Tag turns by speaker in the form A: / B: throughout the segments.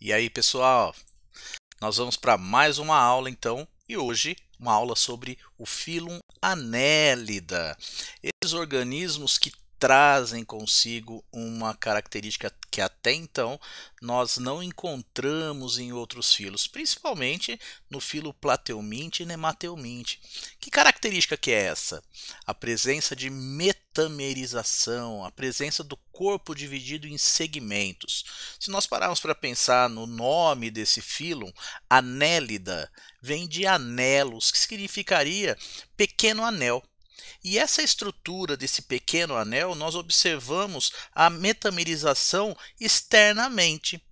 A: E aí, pessoal? Nós vamos para mais uma aula então, e hoje uma aula sobre o Phylum anélida. Esses organismos que trazem consigo uma característica que até então nós não encontramos em outros filos, principalmente no filo plateuminti e nemateuminti. Que característica que é essa? A presença de metamerização, a presença do corpo dividido em segmentos. Se nós pararmos para pensar no nome desse filo, anélida vem de anelos, que significaria pequeno anel. E essa estrutura desse pequeno anel nós observamos a metamerização externamente.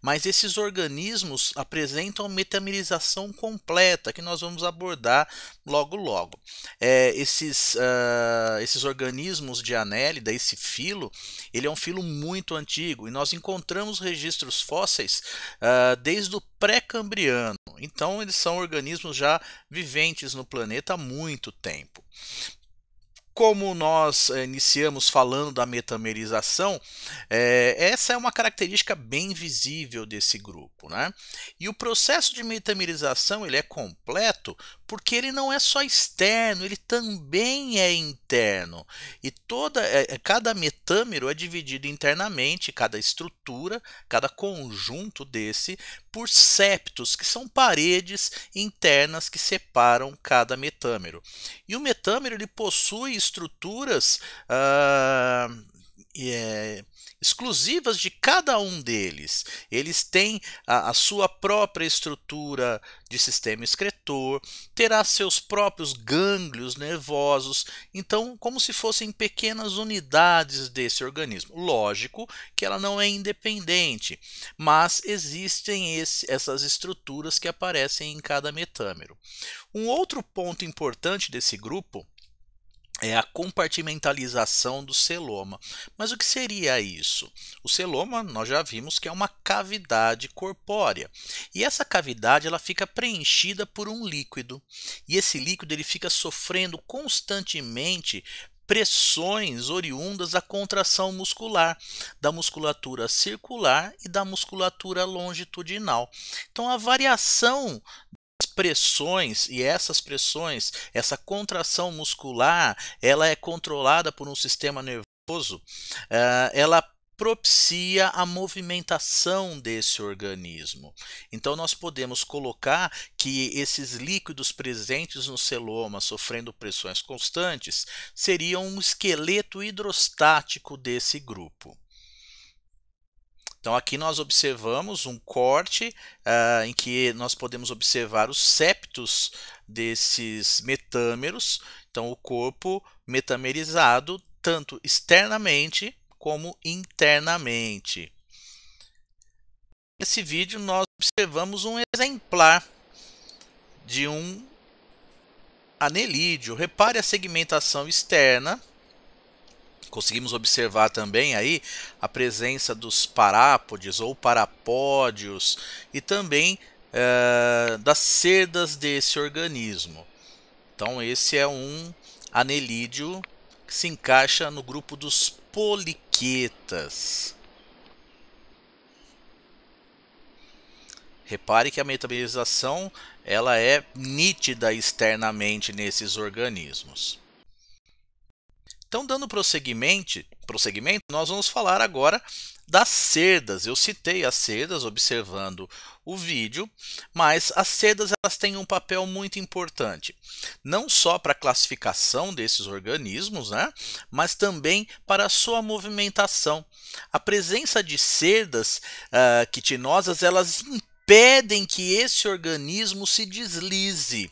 A: Mas esses organismos apresentam metamerização completa, que nós vamos abordar logo logo. É, esses, uh, esses organismos de anélida, esse filo, ele é um filo muito antigo e nós encontramos registros fósseis uh, desde o pré-cambriano. Então, eles são organismos já viventes no planeta há muito tempo. Como nós eh, iniciamos falando da metamerização, é, essa é uma característica bem visível desse grupo. Né? E o processo de metamerização ele é completo porque ele não é só externo, ele também é interno. E toda, eh, cada metâmero é dividido internamente, cada estrutura, cada conjunto desse, por septos, que são paredes internas que separam cada metâmero. E o metâmero ele possui estruturas uh, é, exclusivas de cada um deles. Eles têm a, a, sua própria estrutura de sistema excretor, terá seus próprios gânglios nervosos, então, como se fossem pequenas unidades desse organismo. Lógico que ela não é independente, mas existem esse, essas estruturas que aparecem em cada metâmero. Um outro ponto importante desse grupo é a compartimentalização do celoma. Mas o que seria isso? O celoma, nós já vimos que é uma cavidade corpórea. E essa cavidade ela fica preenchida por um líquido. E esse líquido ele fica sofrendo constantemente pressões oriundas da contração muscular, da musculatura circular e da musculatura longitudinal. Então a variação pressões e essas pressões, essa contração muscular, ela é controlada por um sistema nervoso, eh, ela propicia a movimentação desse organismo. Então nós podemos colocar que esses líquidos presentes no celoma sofrendo pressões constantes seriam um esqueleto hidrostático desse grupo. Então aqui nós observamos um corte uh, em que nós podemos observar os septos desses metâmeros, então o corpo metamerizado tanto externamente como internamente. Nesse vídeo nós observamos um exemplar de um anelídeo. Repare a segmentação externa conseguimos observar também aí a presença dos parápodes ou parapódios e também é, das cerdas desse organismo. Então esse é um anelídeo que se encaixa no grupo dos poliquetas. Repare que a metabolização ela é nítida externamente nesses organismos. Então, dando prosseguimento, prosseguimento, nós vamos falar agora das cerdas. Eu citei as cerdas observando o vídeo, mas as cerdas elas têm um papel muito importante, não só para a classificação desses organismos, né, mas também para a sua movimentação. A presença de cerdas uh, quitinosas elas impedem que esse organismo se deslize.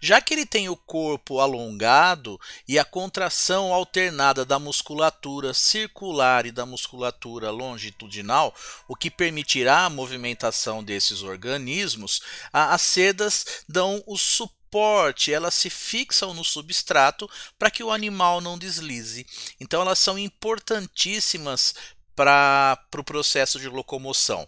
A: Já que ele tem o corpo alongado e a contração alternada da musculatura circular e da musculatura longitudinal, o que permitirá a movimentação desses organismos, as sedas dão o suporte suporte, elas se fixam no substrato para que o animal não deslize. Então, elas são importantíssimas para o pro processo de locomoção.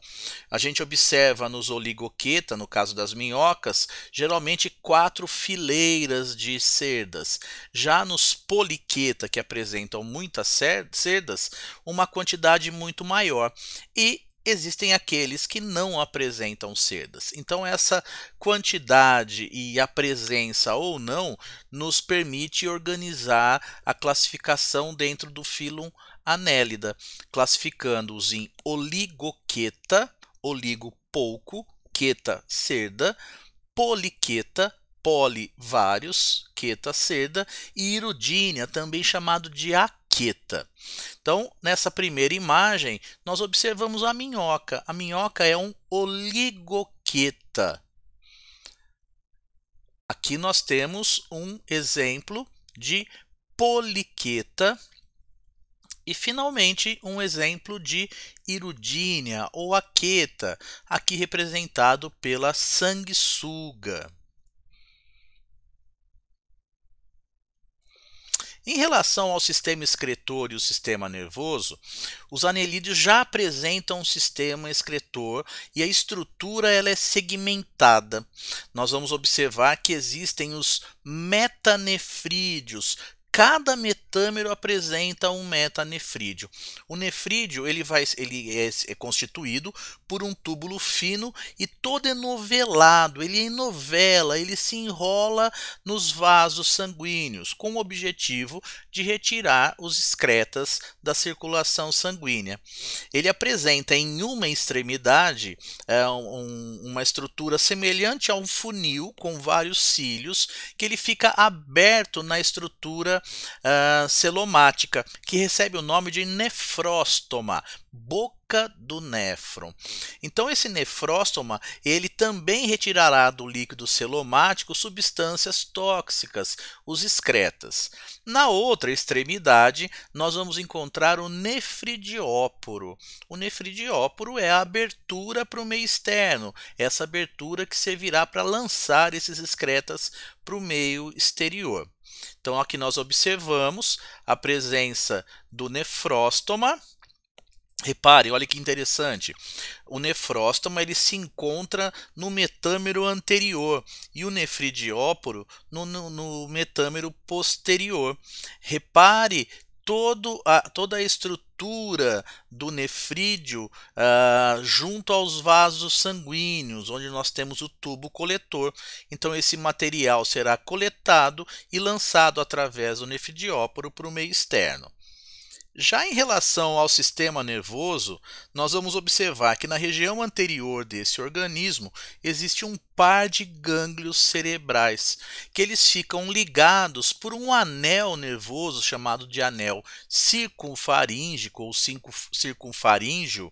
A: A gente observa nos oligoqueta, no caso das minhocas, geralmente quatro fileiras de cerdas. Já nos poliqueta, que apresentam muitas cerdas, uma quantidade muito maior. E existem aqueles que não apresentam cerdas. Então, essa quantidade e a presença ou não nos permite organizar a classificação dentro do filo anélida, classificando-os em oligoqueta, oligo pouco, queta cerda, poliqueta, poli vários, queta cerda, e irudínea, também chamado de aqueta. Então, nessa primeira imagem, nós observamos a minhoca. A minhoca é um oligoqueta. Aqui nós temos um exemplo de poliqueta e, finalmente, um exemplo de irudínia ou aqueta, aqui representado pela sanguessuga. Em relação ao sistema excretor e o sistema nervoso, os anelídeos já apresentam um sistema excretor e a estrutura ela é segmentada. Nós vamos observar que existem os metanefrídeos, Cada metâmero apresenta um metanefrídeo. O nefrídeo ele vai, ele é, é constituído por um túbulo fino e todo enovelado. Ele é enovela, ele se enrola nos vasos sanguíneos, com o objetivo de retirar os excretas da circulação sanguínea. Ele apresenta em uma extremidade é, um, uma estrutura semelhante a um funil com vários cílios que ele fica aberto na estrutura uh, celomática, que recebe o nome de nefróstoma, boca do néfron. Então esse nefróstoma, ele também retirará do líquido celomático substâncias tóxicas, os excretas. Na outra extremidade, nós vamos encontrar o nefridióporo. O nefridióporo é a abertura para o meio externo, essa abertura que servirá para lançar esses excretas para o meio exterior. Então, aqui nós observamos a presença do nefróstoma. Repare, olha que interessante. O nefróstoma ele se encontra no metâmero anterior e o nefridióporo no, no, no metâmero posterior. Repare todo a, toda a estrutura estrutura do nefrídeo uh, ah, junto aos vasos sanguíneos, onde nós temos o tubo coletor. Então, esse material será coletado e lançado através do nefidióporo para o meio externo. Já em relação ao sistema nervoso, nós vamos observar que na região anterior desse organismo existe um par de gânglios cerebrais, que eles ficam ligados por um anel nervoso chamado de anel circunfaríngico ou circunfaríngeo,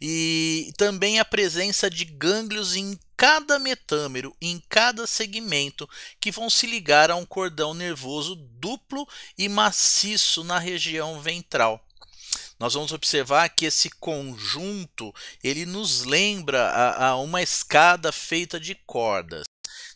A: e também a presença de gânglios em cada metâmero, em cada segmento, que vão se ligar a um cordão nervoso duplo e maciço na região ventral nós vamos observar que esse conjunto ele nos lembra a, a uma escada feita de cordas.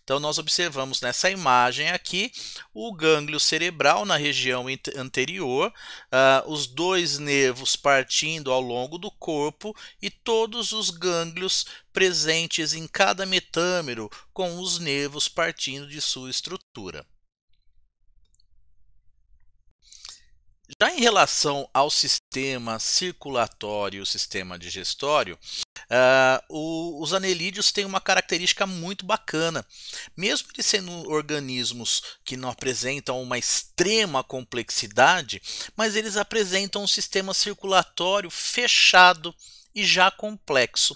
A: Então, nós observamos nessa imagem aqui o gânglio cerebral na região anterior, uh, os dois nervos partindo ao longo do corpo e todos os gânglios presentes em cada metâmero, com os nervos partindo de sua estrutura. Já em relação ao sistema circulatório e o sistema digestório, uh, o, os anelídeos têm uma característica muito bacana. Mesmo eles sendo organismos que não apresentam uma extrema complexidade, mas eles apresentam um sistema circulatório fechado e já complexo.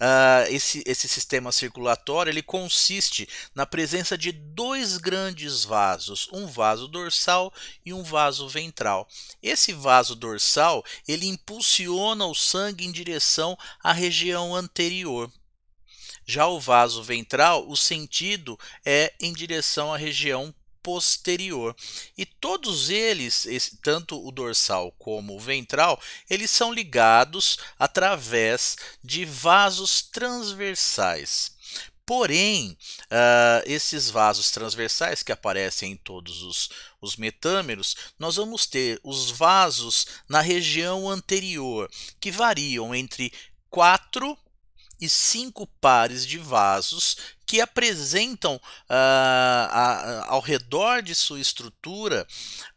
A: Uh, esse, esse sistema circulatório ele consiste na presença de dois grandes vasos, um vaso dorsal e um vaso ventral. Esse vaso dorsal ele impulsiona o sangue em direção à região anterior. Já o vaso ventral, o sentido é em direção à região posterior. E todos eles, esse, tanto o dorsal como o ventral, eles são ligados através de vasos transversais. Porém, uh, esses vasos transversais que aparecem em todos os, os metâmeros, nós vamos ter os vasos na região anterior, que variam entre 4 e cinco pares de vasos que apresentam ah, a, ao redor de sua estrutura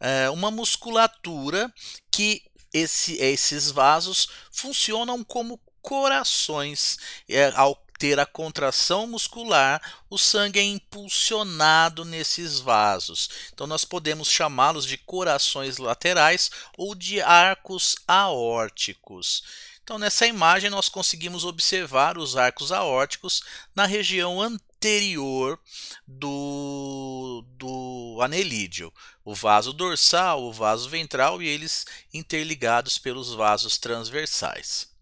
A: eh, uma musculatura que esse, esses vasos funcionam como corações, é, ao ter a contração muscular, o sangue é impulsionado nesses vasos. Então, nós podemos chamá-los de corações laterais ou de arcos aórticos. Então, nessa imagem, nós conseguimos observar os arcos aórticos na região anterior do, do anelídeo, o vaso dorsal, o vaso ventral e eles interligados pelos vasos transversais.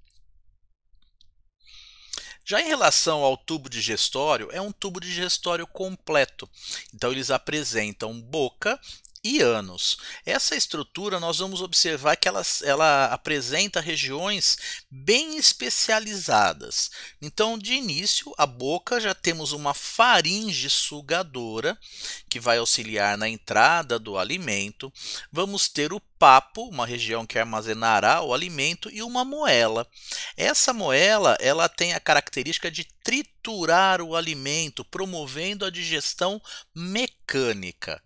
A: Já em relação ao tubo digestório, é um tubo digestório completo. Então eles apresentam boca e anos. Essa estrutura nós vamos observar que ela, ela apresenta regiões bem especializadas. Então, de início, a boca já temos uma faringe sugadora que vai auxiliar na entrada do alimento. Vamos ter o papo, uma região que armazenará o alimento, e uma moela. Essa moela ela tem a característica de triturar o alimento, promovendo a digestão mecânica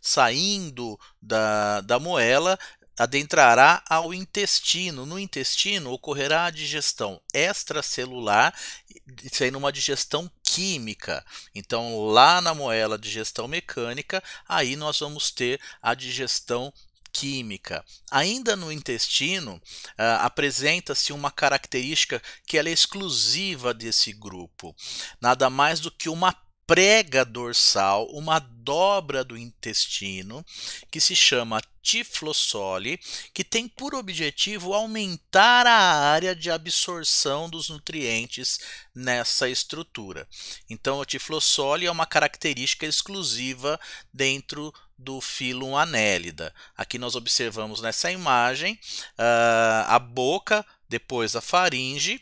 A: saindo da, da moela, adentrará ao intestino. No intestino ocorrerá a digestão extracelular, sendo uma digestão química. Então, lá na moela, digestão mecânica, aí nós vamos ter a digestão química. Ainda no intestino, ah, apresenta-se uma característica que é exclusiva desse grupo. Nada mais do que uma prega dorsal, uma dobra do intestino, que se chama tiflossole, que tem por objetivo aumentar a área de absorção dos nutrientes nessa estrutura. Então, o tiflossole é uma característica exclusiva dentro do filo anélida. Aqui nós observamos nessa imagem ah, a boca, depois a faringe,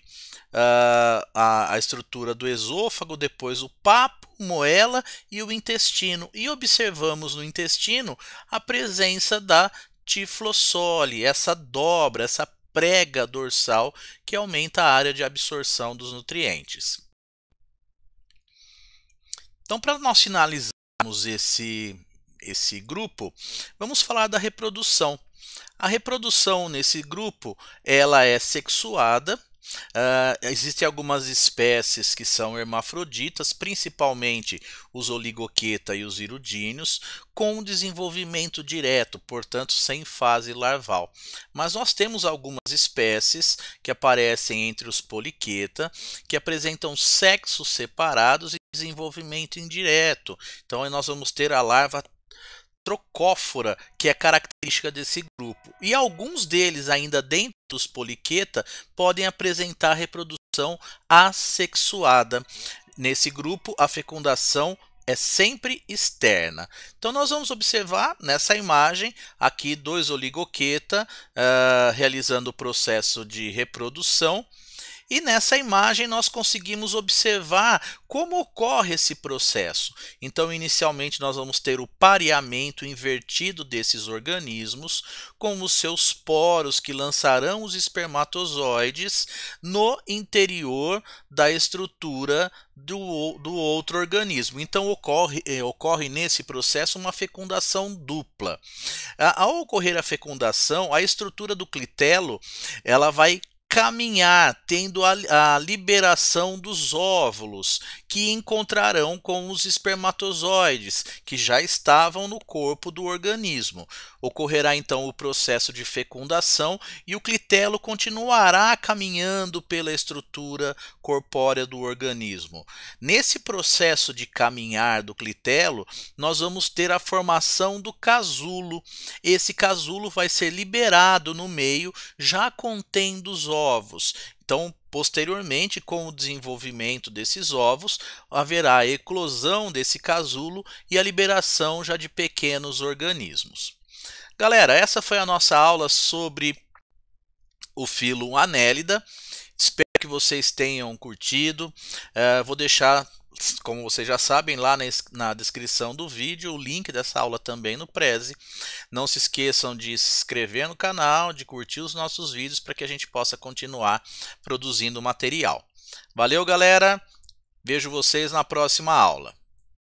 A: uh, a, a estrutura do esôfago, depois o papo, moela e o intestino. E observamos no intestino a presença da tiflossole, essa dobra, essa prega dorsal que aumenta a área de absorção dos nutrientes. Então, para nós finalizarmos esse, esse grupo, vamos falar da reprodução. A reprodução nesse grupo ela é sexuada Uh, existem algumas espécies que são hermafroditas, principalmente os oligoqueta e os irudíneos, com desenvolvimento direto, portanto sem fase larval. Mas nós temos algumas espécies que aparecem entre os poliqueta, que apresentam sexos separados e desenvolvimento indireto. Então nós vamos ter a larva trocófora, que é característica desse grupo. E alguns deles ainda dentro gametos poliqueta podem apresentar reprodução assexuada. Nesse grupo, a fecundação é sempre externa. Então, nós vamos observar nessa imagem aqui dois oligoqueta uh, realizando o processo de reprodução. E nessa imagem nós conseguimos observar como ocorre esse processo. Então, inicialmente, nós vamos ter o pareamento invertido desses organismos com os seus poros que lançarão os espermatozoides no interior da estrutura do, do outro organismo. Então, ocorre, eh, ocorre nesse processo uma fecundação dupla. A, ao ocorrer a fecundação, a estrutura do clitelo ela vai caminhar, tendo a, a, liberação dos óvulos, que encontrarão com os espermatozoides, que já estavam no corpo do organismo. Ocorrerá então o processo de fecundação e o clitelo continuará caminhando pela estrutura corpórea do organismo. Nesse processo de caminhar do clitelo, nós vamos ter a formação do casulo. Esse casulo vai ser liberado no meio, já contendo os óvulos ovos. Então, posteriormente, com o desenvolvimento desses ovos, haverá a eclosão desse casulo e a liberação já de pequenos organismos. Galera, essa foi a nossa aula sobre o filo anélida. Espero que vocês tenham curtido. Uh, vou deixar como vocês já sabem, lá na, na, descrição do vídeo, o link dessa aula também no Prezi. Não se esqueçam de se inscrever no canal, de curtir os nossos vídeos para que a gente possa continuar produzindo material. Valeu, galera! Vejo vocês na próxima aula.